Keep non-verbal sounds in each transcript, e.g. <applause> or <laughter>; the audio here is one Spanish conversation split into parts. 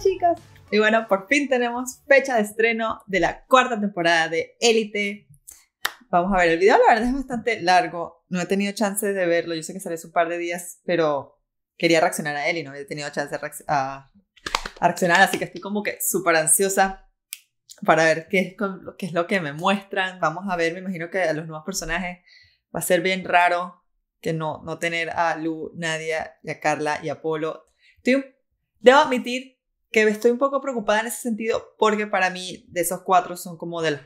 chicas. Y bueno, por fin tenemos fecha de estreno de la cuarta temporada de Élite. Vamos a ver, el video la verdad es bastante largo. No he tenido chance de verlo. Yo sé que sale hace un par de días, pero quería reaccionar a él y no había tenido chance de a, reaccionar. Así que estoy como que súper ansiosa para ver qué es, qué es lo que me muestran. Vamos a ver, me imagino que a los nuevos personajes va a ser bien raro que no, no tener a Lu, Nadia y a Carla y a Polo. debo admitir que estoy un poco preocupada en ese sentido porque para mí de esos cuatro son como de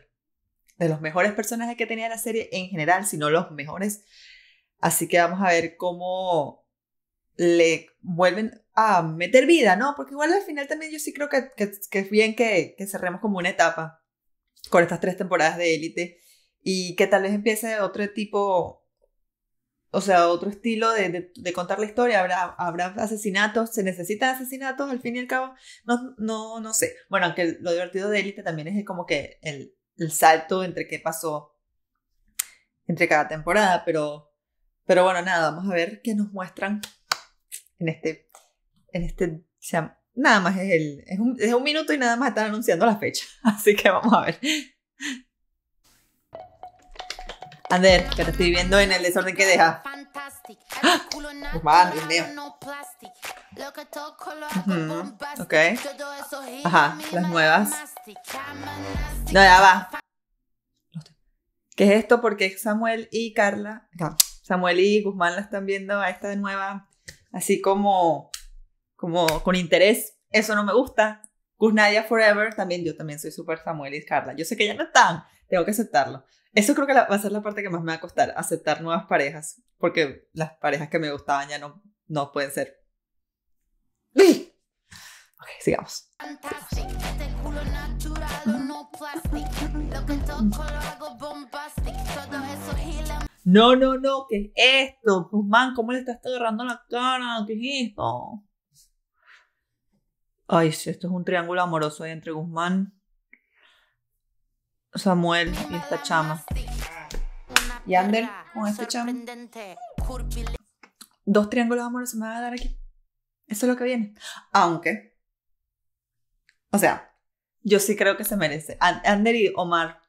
los, mejores personajes que tenía la serie en general, si no los mejores. Así que vamos a ver cómo le vuelven a meter vida, ¿no? Porque igual al final también yo sí creo que, es bien que, que cerremos como una etapa con estas tres temporadas de élite y que tal vez empiece otro tipo o sea, otro estilo de, de, contar la historia. ¿Habrá, habrá asesinatos, se necesitan asesinatos al fin y al cabo. No, no, no sé. Bueno, aunque lo divertido de Élite también es como que el, el, salto entre qué pasó entre cada temporada, pero, pero bueno, nada, vamos a ver qué nos muestran en este, en este, nada más es el, es un, es un minuto y nada más están anunciando la fecha, <laughs> así que vamos a ver. Ander, que te estoy viendo en el desorden que deja. ¡Guzmán! <gasps> Pues Dios mío. Ajá, las nuevas. No, ya va. ¿Qué es esto? Porque Samuel y Carla, Samuel y Guzmán la están viendo a esta nueva, así como, como con interés. Eso no me gusta. Nadia Forever, también yo también soy súper Samuel y Carla. Yo sé que ya no están, tengo que aceptarlo. Eso creo que va a ser la parte que más me va a costar, aceptar nuevas parejas porque las parejas que me gustaban ya no, no pueden ser. <laughs> Ok, sigamos. No, no, no, ¿qué es esto? Guzmán, ¿cómo le estás agarrando la cara? ¿Qué es esto? Ay, si esto es un triángulo amoroso ahí entre Guzmán, Samuel y esta chama. Y Ander, con este chamo. Dos triángulos amorosos me van a dar aquí. Eso es lo que viene. Aunque, o sea, yo sí creo que se merece. Ander y Omar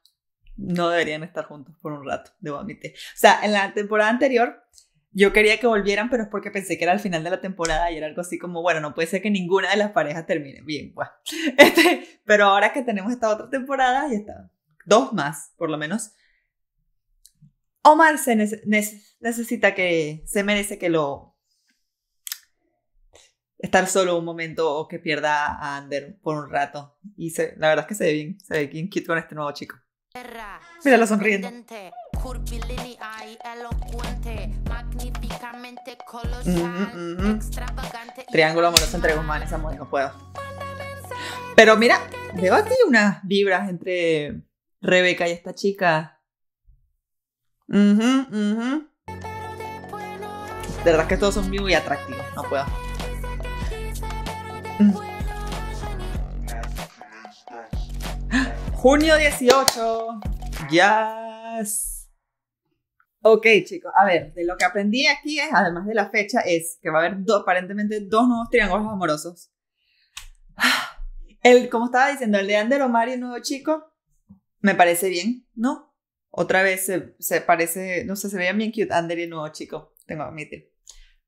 no deberían estar juntos por un rato, debo admitir. O sea, en la temporada anterior yo quería que volvieran, pero es porque pensé que era al final de la temporada y era algo así como, bueno, no puede ser que ninguna de las parejas termine bien, bueno. Pues. <laughs> Este, pero ahora que tenemos esta otra temporada, ya está. Dos más, por lo menos, Omar se necesita que, se merece que lo... Estar solo un momento o que pierda a Ander por un rato. Y la verdad es que se ve bien, se ve bien cute con este nuevo chico. Míralo sonriendo. Mm, mm, mm. Triángulo amoroso entre humanos esa no puedo. Pero mira, veo aquí unas vibras entre Rebeca y esta chica. De verdad que todos son muy atractivos, no puedo. Mm. <gasps> Junio 18. Yes. Ok, chicos. A ver, de lo que aprendí aquí es, además de la fecha, es que va a haber aparentemente dos nuevos triángulos amorosos. <sighs> El, como estaba diciendo, el de Ander Omar y el nuevo chico, me parece bien, ¿no? Otra vez se, parece, no sé, se veía bien cute. Ander y nuevo chico, tengo que admitir.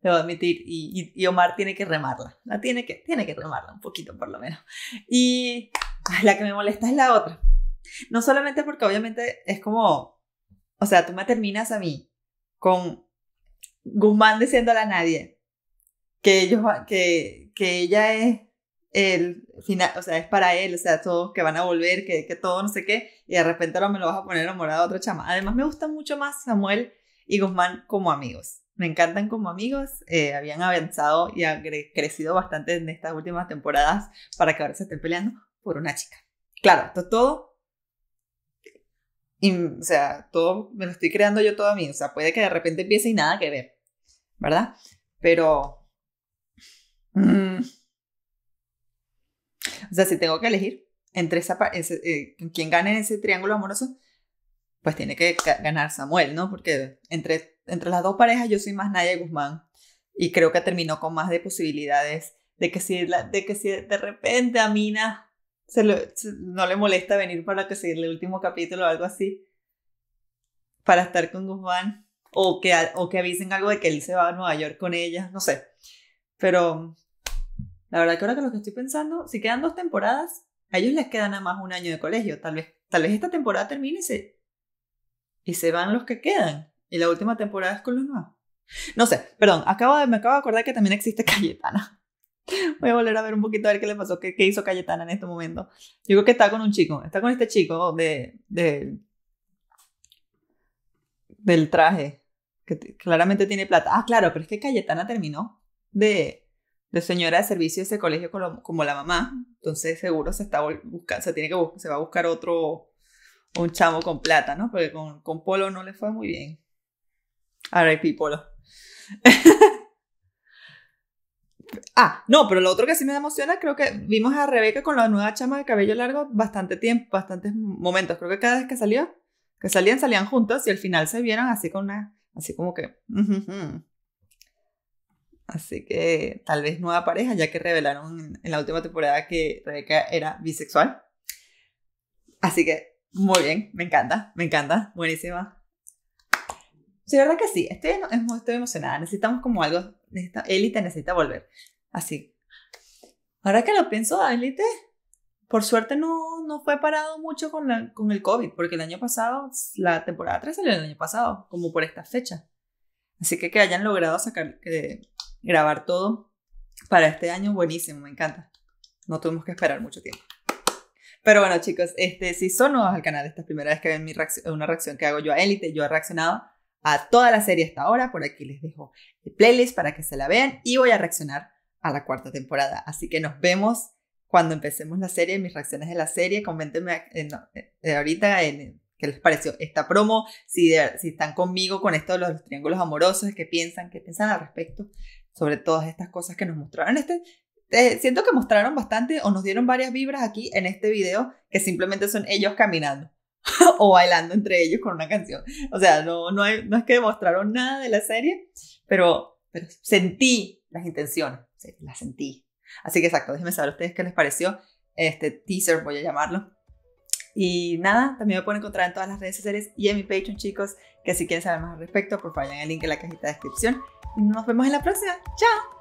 Debo admitir, y, y, y, Omar tiene que remarla, la tiene que, tiene que remarla un poquito por lo menos. Y la que me molesta es la otra. No solamente porque obviamente es como, o sea, tú me terminas a mí con Guzmán diciéndole a nadie que, ellos, que, que ella es el final, o sea, es para él, o sea, todos que van a volver, que, todo, no sé qué, y de repente ahora me lo vas a poner enamorado a otra chama. Además, me gustan mucho más Samuel y Guzmán como amigos. Me encantan como amigos, eh, habían avanzado y han crecido bastante en estas últimas temporadas para que ahora se estén peleando por una chica. Claro, esto todo, y, o sea, todo me lo estoy creando yo todo a mí, o sea, puede que de repente empiece y nada que ver, ¿verdad? Pero... Mm, o sea, si tengo que elegir entre esa, eh, quien gane ese triángulo amoroso, pues tiene que ganar Samuel, ¿no? Porque entre, entre las dos parejas yo soy más Naya Guzmán y creo que terminó con más de posibilidades de que si, de, que si de repente a Mina se no le molesta venir para que se el último capítulo o algo así, para estar con Guzmán, o que, o que avisen algo de que él se va a Nueva York con ella, no sé. Pero la verdad que ahora que lo que estoy pensando, si quedan dos temporadas, a ellos les quedan nada más un año de colegio. Tal vez, tal vez esta temporada termine y se, y se van los que quedan. Y la última temporada es con los nuevos. No sé, perdón, acabo me acabo de acordar que también existe <laughs> Cayetana. Voy a volver a ver un poquito a ver qué le pasó, qué, qué hizo Cayetana en este momento. Yo creo que está con un chico, está con este chico de, de del traje, que claramente tiene plata. Ah, claro, pero es que Cayetana terminó de de señora de servicio de ese colegio como, la mamá, entonces seguro se está buscando, se tiene que se va a buscar otro, un chamo con plata, ¿no? Porque con, con Polo no le fue muy bien. R.I.P. Polo. <laughs> ah, no, pero lo otro que sí me emociona, creo que vimos a Rebeca con la nueva chama de cabello largo bastante tiempo, bastantes momentos. Creo que cada vez que salió, que salían, salían juntos y al final se vieron así con una, así como que... Así que tal vez nueva pareja, ya que revelaron en la última temporada que Rebeca era bisexual. Así que muy bien, me encanta, me encanta, buenísima. Sí, verdad que sí, estoy, estoy emocionada, necesitamos como algo, Elite necesita volver. Así. Ahora que lo pienso, Elite, por suerte no, no fue parado mucho con, con el COVID, porque el año pasado, la temporada 3 salió el año pasado, como por esta fecha. Así que que hayan logrado sacar, grabar todo para este año. Buenísimo, me encanta. No tuvimos que esperar mucho tiempo. Pero bueno, chicos, este, si son nuevos al canal, esta es primera vez que ven mi una reacción que hago yo a Élite. Yo he reaccionado a toda la serie hasta ahora. Por aquí les dejo el playlist para que se la vean. Y voy a reaccionar a la cuarta temporada. Así que nos vemos cuando empecemos la serie, mis reacciones de la serie. Coméntenme eh, eh, eh, ahorita en, qué les pareció esta promo, si, están conmigo con esto de los triángulos amorosos, qué piensan, qué piensan al respecto sobre todas estas cosas que nos mostraron. Este, eh, siento que mostraron bastante o nos dieron varias vibras aquí en este video que simplemente son ellos caminando <laughs> o bailando entre ellos con una canción. O sea, no, no, no es que demostraron nada de la serie, pero, pero sentí las intenciones, sí, las sentí. Así que exacto, déjenme saber a ustedes qué les pareció este teaser, voy a llamarlo, y nada, también me pueden encontrar en todas las redes sociales y en mi Patreon, chicos, que si quieren saber más al respecto, favor, pues vayan el link en la cajita de descripción. y Nos vemos en la próxima. ¡Chao!